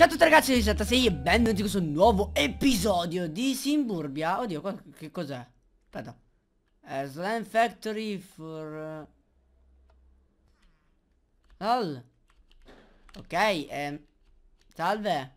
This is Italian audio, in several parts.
Ciao a tutti ragazzi, io sono 76 e benvenuti in questo nuovo episodio di Simburbia Oddio, qua, che cos'è? Aspetta eh, Slime Factory for... Lol eh, Ok, ehm Salve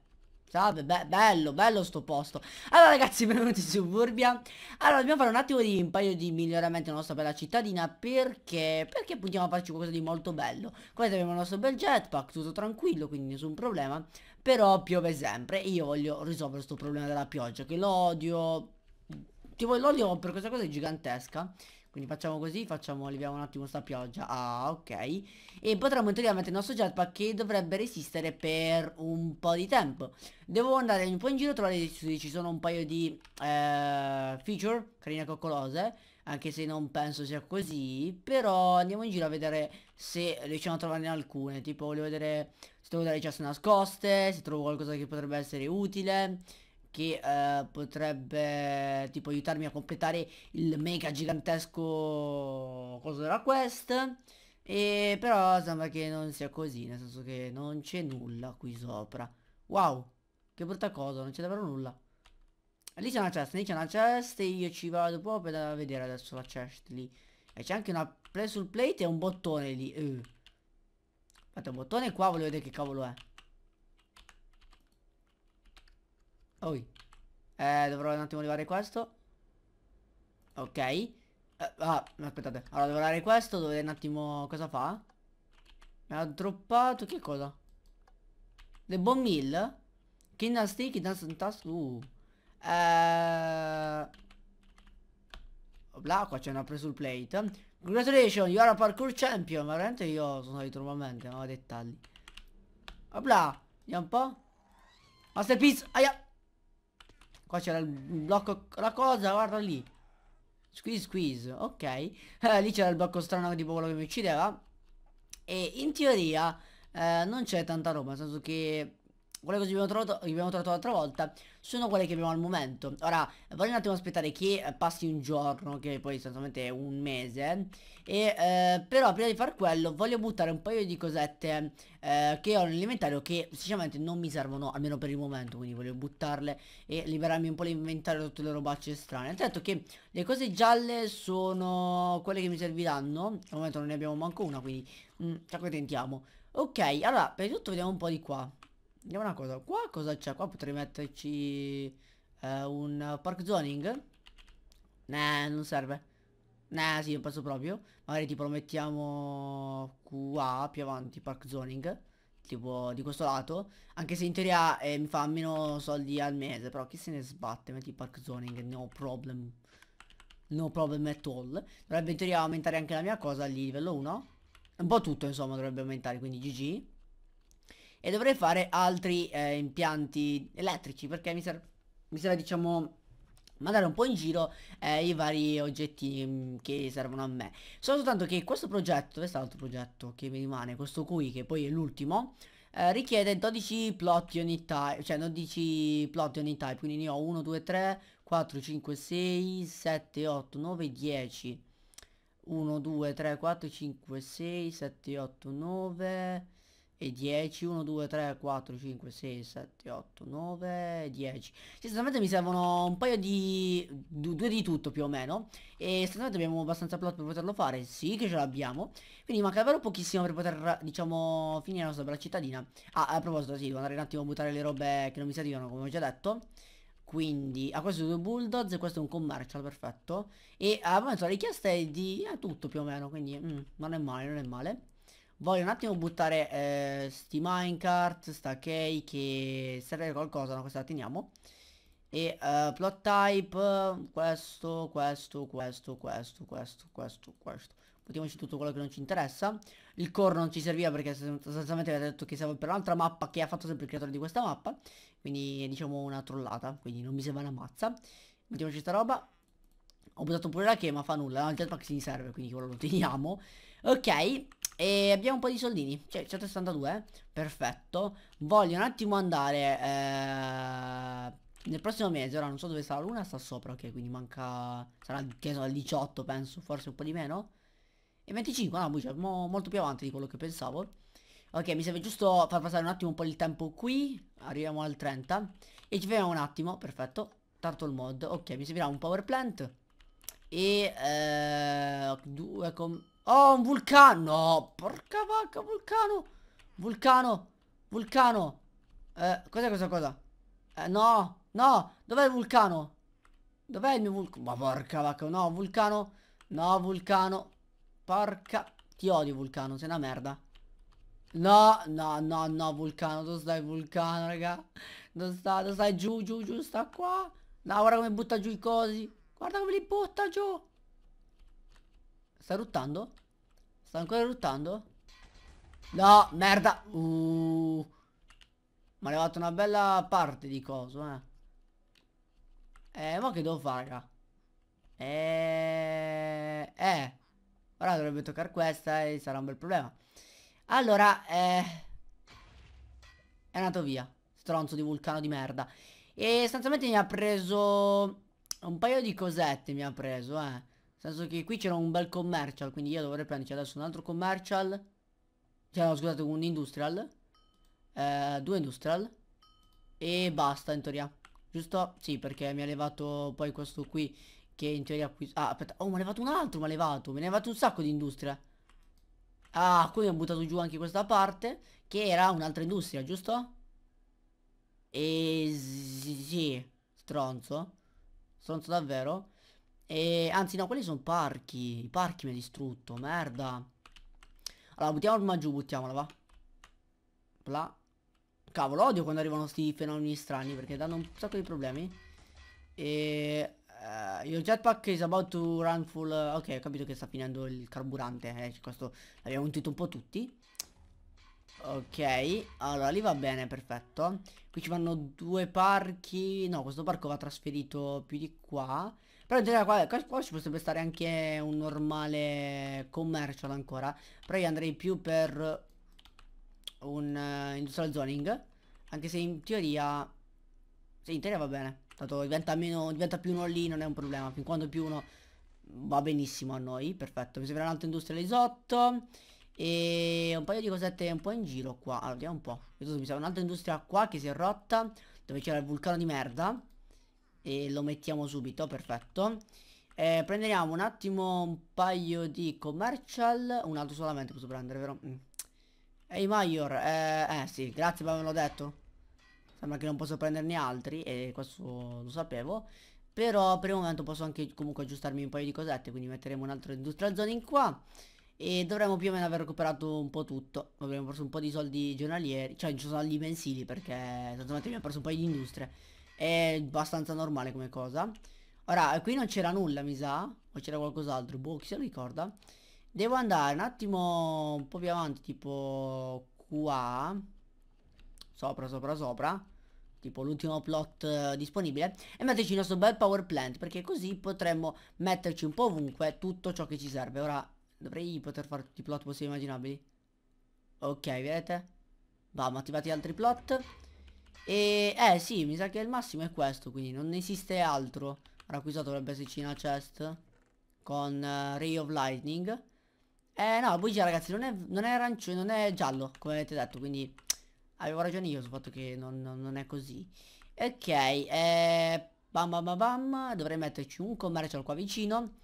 Salve, be bello, bello sto posto Allora ragazzi, benvenuti su Suburbia Allora, dobbiamo fare un attimo di un paio di miglioramenti nella nostra bella cittadina Perché? Perché puntiamo a farci qualcosa di molto bello Come abbiamo il nostro bel jetpack, tutto tranquillo, quindi nessun problema però piove sempre e io voglio risolvere questo problema della pioggia che l'odio. Tipo l'odio per questa cosa è gigantesca. Quindi facciamo così, facciamo, leviamo un attimo sta pioggia. Ah, ok. E potremmo in teoria mettere il nostro jetpack che dovrebbe resistere per un po' di tempo. Devo andare un po' in giro, trovare ci sono un paio di eh, feature, carine coccolose anche se non penso sia così, però andiamo in giro a vedere se riusciamo a trovarne alcune, tipo voglio vedere se trovo delle cesse nascoste, se trovo qualcosa che potrebbe essere utile, che eh, potrebbe tipo aiutarmi a completare il mega gigantesco coso della quest. E però sembra che non sia così, nel senso che non c'è nulla qui sopra. Wow, che brutta cosa, non c'è davvero nulla. Lì c'è una cesta, lì c'è una cesta e io ci vado proprio per vedere adesso la cesta lì. E c'è anche una play sul plate e un bottone lì. Uh. Aspetta, un bottone qua voglio vedere che cavolo è. Oh. Eh, dovrò un attimo arrivare questo. Ok. Eh, ah, aspettate. Allora, dovrò arrivare questo, devo un attimo cosa fa. Mi ha droppato, che cosa? Le bomb mill? Kindle stick, dance and task, uh. Eh... Bla, qua c'è una presa sul plate. Congratulations, you are a parkour champion. Ma veramente io sono di turbamente, ma dettagli. Bla, vediamo un po'. Masterpiece, aia. Qua c'era il blocco, la cosa, guarda lì. Squeeze, squeeze, ok. Eh, lì c'era il blocco strano tipo quello che mi uccideva. E in teoria eh, non c'è tanta roba, nel senso che quelle cose che abbiamo, trovato, che abbiamo trovato l'altra volta sono quelle che abbiamo al momento Ora voglio un attimo aspettare che eh, passi un giorno che poi sostanzialmente è un mese e, eh, Però prima di far quello voglio buttare un paio di cosette eh, che ho nell'inventario che sinceramente non mi servono almeno per il momento Quindi voglio buttarle e liberarmi un po' l'inventario da tutte le robacce strane Intanto certo che le cose gialle sono quelle che mi serviranno Al momento non ne abbiamo manco una quindi mh, mm, ci accontentiamo Ok allora prima di tutto vediamo un po' di qua Vediamo una cosa, qua cosa c'è? Qua potrei metterci eh, un park zoning? Nah, non serve. Nah, sì, non penso proprio. Magari tipo lo mettiamo qua, più avanti, park zoning. Tipo di questo lato. Anche se in teoria eh, mi fa meno soldi al mese, però chi se ne sbatte? Metti park zoning, no problem. No problem at all. Dovrebbe in teoria aumentare anche la mia cosa lì, livello 1. Un po' tutto, insomma, dovrebbe aumentare, quindi GG e dovrei fare altri eh, impianti elettrici perché mi, ser mi serve diciamo mandare un po' in giro eh, i vari oggetti mm, che servono a me solo soltanto che questo progetto questo è progetto che mi rimane questo qui che poi è l'ultimo eh, richiede 12 plot ogni type cioè 12 plot ogni type quindi ne ho 1 2 3 4 5 6 7 8 9 10 1 2 3 4 5 6 7 8 9 e 10 1 2 3 4 5 6 7 8 9 10 sostanzialmente mi servono un paio di due di tutto più o meno e sostanzialmente abbiamo abbastanza plot per poterlo fare sì che ce l'abbiamo quindi manca davvero pochissimo per poter diciamo finire la nostra bella cittadina ah a proposito sì devo andare un attimo a buttare le robe che non mi servivano come ho già detto quindi a ah, questo due bulldogs e questo è un commercial perfetto e ah, a momento la richiesta è di eh, tutto più o meno quindi mm, non è male non è male Voglio un attimo buttare eh, sti minecart, sta key che serve qualcosa, no questa la teniamo. E uh, plot type, questo, questo, questo, questo, questo, questo, questo. Buttiamoci tutto quello che non ci interessa. Il core non ci serviva perché sostanzialmente aveva detto che serve per un'altra mappa che ha fatto sempre il creatore di questa mappa. Quindi è diciamo una trollata, quindi non mi serve una mazza. Mettiamoci sta roba. Ho buttato pure la che ma fa nulla, il jetpack si serve, quindi quello lo teniamo. Ok, e abbiamo un po' di soldini Cioè 162 eh? Perfetto Voglio un attimo andare eh, Nel prossimo mese Ora non so dove sta la luna Sta sopra ok Quindi manca Sarà che so al 18 penso Forse un po' di meno E 25 No cioè, mo, molto più avanti di quello che pensavo Ok mi serve giusto far passare un attimo un po' il tempo qui Arriviamo al 30 E ci fermiamo un attimo Perfetto Turtle mod Ok mi servirà un power plant E eh, Due com Oh, un vulcano. porca vacca, vulcano. Vulcano. Vulcano. Eh, cos'è questa cosa? Eh, no. No, dov'è il vulcano? Dov'è il mio vulcano? Ma porca vacca, no, vulcano. No, vulcano. Porca. Ti odio, vulcano, sei una merda. No, no, no, no, vulcano, dove stai vulcano, raga? Dove stai, dove stai? Giù, giù, giù, sta qua. No, guarda come butta giù i cosi. Guarda come li butta giù. Sta ruttando? Sta ancora ruttando? No, merda. Uh. Mi ha levato una bella parte di coso, eh. Eh, ma che devo fare, raga? Eh, eh. Ora dovrebbe toccare questa e sarà un bel problema. Allora, eh... È andato via. Stronzo di vulcano di merda. E sostanzialmente mi ha preso... Un paio di cosette mi ha preso, eh. Nel senso che qui c'era un bel commercial, quindi io dovrei prenderci cioè, adesso un altro commercial. Cioè, no, scusate, un industrial. Eh, due industrial. E basta, in teoria. Giusto? Sì, perché mi ha levato poi questo qui che in teoria qui... Ah, aspetta. Oh, mi ha levato un altro, mi ha levato. Me ne ha levato un sacco di industria. Ah, qui ho buttato giù anche questa parte. Che era un'altra industria, giusto? E... Sì. Stronzo. Stronzo davvero. E anzi no, quelli sono parchi. I parchi mi ha distrutto, merda. Allora, buttiamo l'orma giù, buttiamola, va. Bla. Cavolo, odio quando arrivano sti fenomeni strani perché danno un sacco di problemi. E... Uh, eh, your jetpack is about to run full... Uh, ok, ho capito che sta finendo il carburante. Eh, questo l'abbiamo intuito un po' tutti. Ok, allora lì va bene, perfetto. Qui ci vanno due parchi. No, questo parco va trasferito più di qua. Però in generale qua, qua, ci potrebbe stare anche un normale commercial ancora. Però io andrei più per un uh, industrial zoning. Anche se in teoria... Sì, in teoria va bene. Tanto diventa, meno, diventa più uno lì, non è un problema. Fin quando più uno va benissimo a noi. Perfetto. Mi serve un altro industrial isotto. E un paio di cosette un po' in giro qua Allora vediamo un po' Mi serve un'altra industria qua che si è rotta Dove c'era il vulcano di merda e lo mettiamo subito, perfetto. Eh, prendiamo un attimo un paio di commercial, un altro solamente posso prendere, vero? Mm. Ehi Major, eh, eh sì, grazie per averlo detto. Sembra che non posso prenderne altri e questo lo sapevo. Però per il momento posso anche comunque aggiustarmi un paio di cosette, quindi metteremo un altro industrial zone in qua. E dovremmo più o meno aver recuperato un po' tutto. Abbiamo perso un po' di soldi giornalieri, cioè soldi mensili perché tanto abbiamo perso un paio di industrie. È abbastanza normale come cosa Ora qui non c'era nulla mi sa O c'era qualcos'altro Boh chi se lo ricorda Devo andare un attimo un po' più avanti Tipo qua Sopra sopra sopra tipo l'ultimo plot uh, disponibile e metterci il nostro bel power plant perché così potremmo metterci un po' ovunque tutto ciò che ci serve ora dovrei poter fare tutti i plot possibili immaginabili ok vedete Vamo, attivati altri plot e eh sì, mi sa che il massimo è questo, quindi non esiste altro. Ora qui sotto dovrebbe esserci una chest con uh, Ray of Lightning. Eh no, bugia ragazzi, non è, non è arancione, non è giallo, come avete detto, quindi avevo ragione io sul fatto che non, non, non è così. Ok, eh, bam bam bam bam, dovrei metterci un commercial qua vicino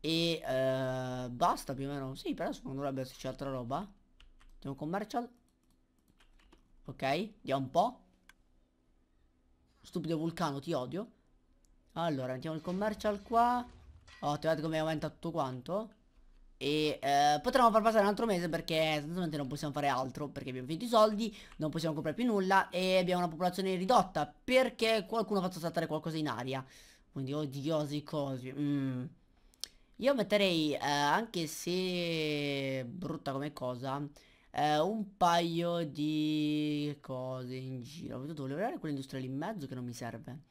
e eh, basta più o meno. Sì, però non dovrebbe esserci altra roba. un commercial. Ok, vediamo un po'. Stupido vulcano, ti odio. Allora, mettiamo il commercial qua. Ottimo, vedete come aumenta tutto quanto. E eh, potremmo far passare un altro mese perché sostanzialmente non possiamo fare altro Perché abbiamo finito i soldi, non possiamo comprare più nulla E abbiamo una popolazione ridotta perché qualcuno ha fatto saltare qualcosa in aria Quindi odiosi cosi mm. Io metterei, eh, anche se brutta come cosa eh, un paio di cose in giro. Ho potuto lavorare quell'industria lì in mezzo che non mi serve.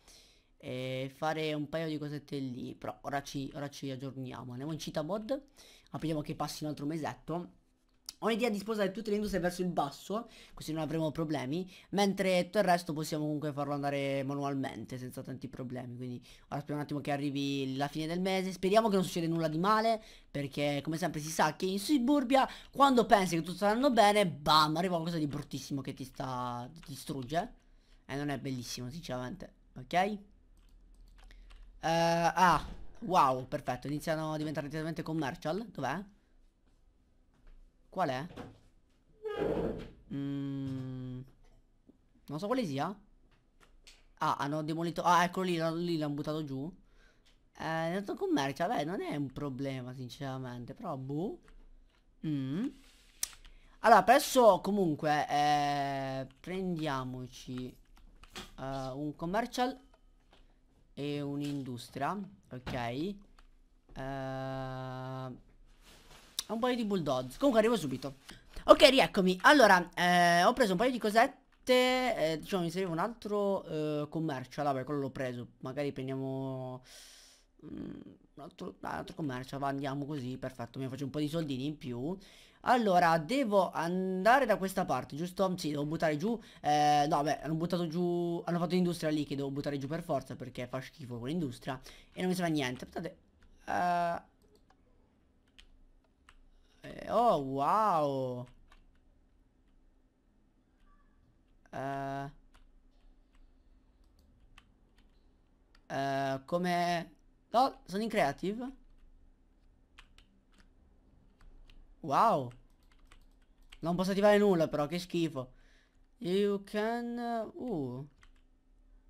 E fare un paio di cosette lì. Però ora ci, ora ci aggiorniamo. Andiamo in città mod. Apriamo che passi un altro mesetto. Ho un'idea di spostare tutte le industrie verso il basso, così non avremo problemi, mentre tutto il resto possiamo comunque farlo andare manualmente senza tanti problemi, quindi ora speriamo un attimo che arrivi la fine del mese, speriamo che non succeda nulla di male, perché come sempre si sa che in Suburbia quando pensi che tutto sta andando bene, bam, arriva qualcosa di bruttissimo che ti sta ti distrugge, e eh, non è bellissimo sinceramente, ok? Uh, ah, wow, perfetto, iniziano a diventare direttamente commercial, dov'è? Qual è? Mm, non so quale sia. Ah, hanno demolito... Ah, eccolo lì, lì l'hanno buttato giù. Eh, è andato commercio, vabbè, non è un problema, sinceramente. Però, boh. Mm. Allora, adesso, comunque, eh, prendiamoci eh, un commercial e un'industria, ok? Ehm un paio di bulldogs Comunque arrivo subito Ok, rieccomi Allora, eh, ho preso un paio di cosette eh, diciamo mi serve un altro eh, commercio Allora, quello l'ho preso Magari prendiamo mm, un altro, un altro commercio va, Andiamo così, perfetto Mi faccio un po' di soldini in più allora, devo andare da questa parte, giusto? Sì, devo buttare giù eh, No, beh, hanno buttato giù Hanno fatto l'industria lì che devo buttare giù per forza Perché fa schifo con l'industria E non mi serve niente Aspettate uh, eh, oh, wow. Uh, uh, come... No, sono in creative. Wow. Non posso attivare nulla però, che schifo. You can... Uh.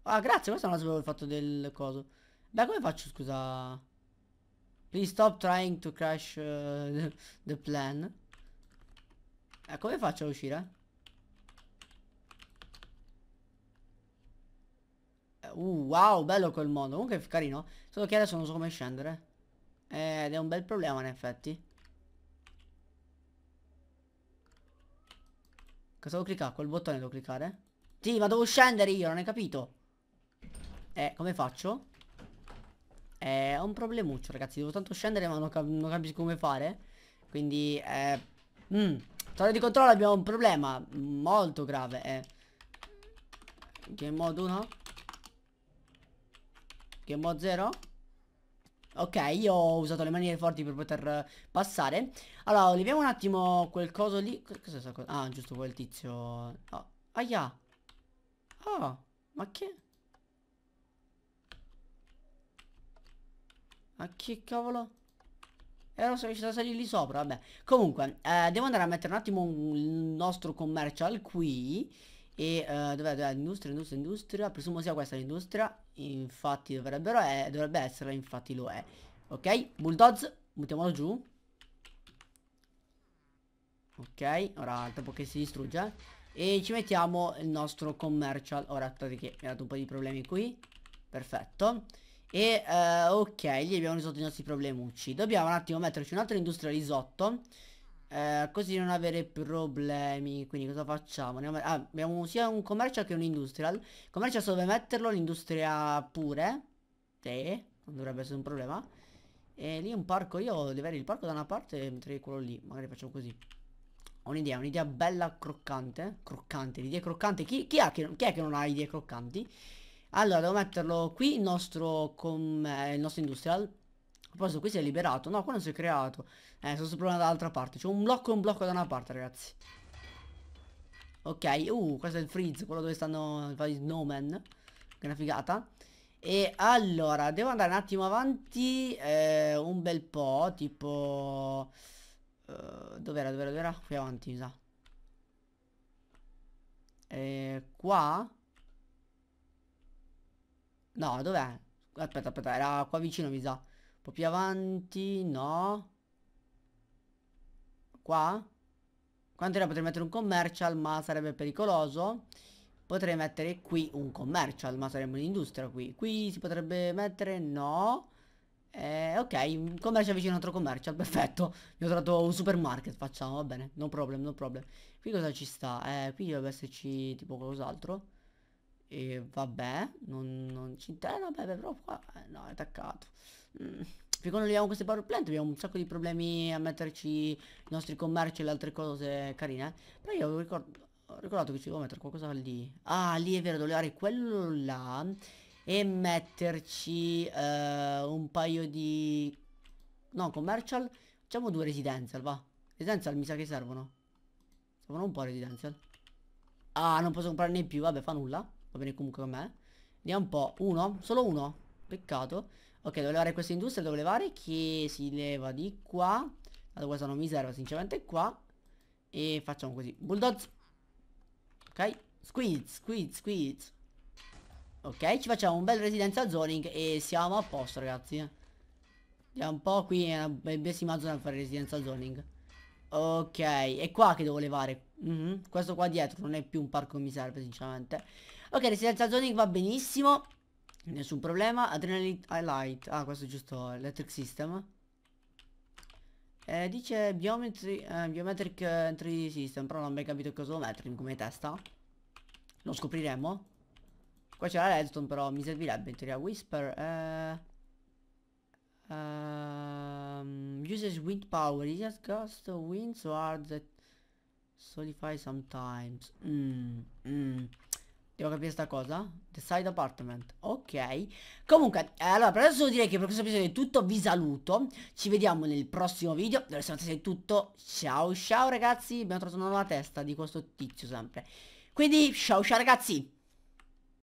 Ah, grazie, questo non la sapevo il fatto del coso. Beh, come faccio, scusa... Please stop trying to crash uh, the plan. Eh, come faccio a uscire? Eh, uh, wow, bello quel mondo. Comunque è carino. Solo che adesso non so come scendere. Eh, ed è un bel problema in effetti. Cosa devo cliccare? Quel bottone devo cliccare? Sì, ma devo scendere io, non hai capito. Eh, come faccio? Eh, ho un problemuccio ragazzi, devo tanto scendere ma non, cap non capisco come fare Quindi, eh, mm, torre di controllo abbiamo un problema molto grave eh. Game mode 1 Game mode 0 Ok, io ho usato le maniere forti per poter passare Allora, leviamo un attimo quel coso lì Cos'è sta cosa? Ah, giusto quel tizio oh. Aia oh, ma che... Ma che cavolo? Ero eh, riuscito a salire lì sopra, vabbè. Comunque, eh, devo andare a mettere un attimo il nostro commercial qui. E eh, dov'è, dov'è? Industria, industria, industria. Presumo sia questa l'industria. Infatti dovrebbero è, dovrebbe essere, infatti lo è. Ok, bulldogs, buttiamolo giù. Ok, ora dopo che si distrugge. E ci mettiamo il nostro commercial. Ora, aspettate che mi ha dato un po' di problemi qui. Perfetto. E uh, ok, lì abbiamo risolto i nostri problemucci Dobbiamo un attimo metterci un'altra industria lì uh, eh, Così non avere problemi Quindi cosa facciamo? Ah, abbiamo sia un commercial che un industrial Commercial so dove metterlo, l'industria pure Sì, non dovrebbe essere un problema E lì un parco, io devo avere il parco da una parte e mettere quello lì Magari facciamo così Ho un'idea, un'idea bella croccante Croccante, l'idea croccante chi, chi, chi è che non ha idee croccanti? Allora, devo metterlo qui il nostro, com, eh, il nostro industrial. Questo qui si è liberato. No, qua non si è creato. Eh, sto esplorando dall'altra parte. C'è un blocco e un blocco da una parte, ragazzi. Ok, uh, questo è il freeze, quello dove stanno i snowman. Che una figata. E allora, devo andare un attimo avanti eh, un bel po', tipo... Uh, dov'era, dov'era, dov'era? Qui avanti, mi sa. E eh, qua... No, dov'è? Aspetta, aspetta, era qua vicino mi sa. Un po' più avanti, no. Qua? Quanto ne potrei mettere un commercial, ma sarebbe pericoloso. Potrei mettere qui un commercial, ma sarebbe un'industria qui. Qui si potrebbe mettere, no. Eh, ok, commercial vicino a un altro commercial, perfetto. Mi ho trovato un supermarket, facciamo, va bene. No problem, no problem. Qui cosa ci sta? Eh, qui dovrebbe esserci tipo qualcos'altro. E vabbè, non, non ci interessa, vabbè, però qua... Eh, no, è attaccato. Mm. Finché non abbiamo queste power plant abbiamo un sacco di problemi a metterci i nostri commerci e le altre cose carine. Eh. Però io ricordo, ho ricordato che ci devo mettere qualcosa lì. Ah, lì è vero, dovevo dare quello là e metterci eh, un paio di... No, commercial. Facciamo due residential, va. Residential mi sa che servono. Servono un po' residential. Ah, non posso comprarne più, vabbè, fa nulla. Va bene comunque con me Vediamo un po' Uno? Solo uno? Peccato Ok, devo levare questa industria Devo levare che si leva di qua Dato questa non mi serve sinceramente qua E facciamo così Bulldogs Ok Squeeze, squeeze, squeeze Ok, ci facciamo un bel residenza zoning E siamo a posto ragazzi Vediamo un po' qui è una bellissima zona per fare residenza zoning Ok, è qua che devo levare mm -hmm. Questo qua dietro non è più un parco che mi serve sinceramente Ok, residenza Sonic va benissimo. Nessun problema. Adrenaline Highlight. Ah, ah, questo è giusto. Electric System. Eh, dice eh, Biometric eh, Entry System, però non ho mai capito cosa lo metto in come testa. Lo scopriremo. Qua c'è la redstone, però mi servirebbe in teoria. Whisper. Eh... Um, uses wind power. It just gust wind so hard that solidify sometimes. Mmm. mm. mm. Devo capire sta cosa The side apartment Ok Comunque Allora per adesso direi che per questo episodio è tutto Vi saluto Ci vediamo nel prossimo video Dove siamo è tutto Ciao ciao ragazzi Abbiamo trovato una nuova testa di questo tizio sempre Quindi ciao ciao ragazzi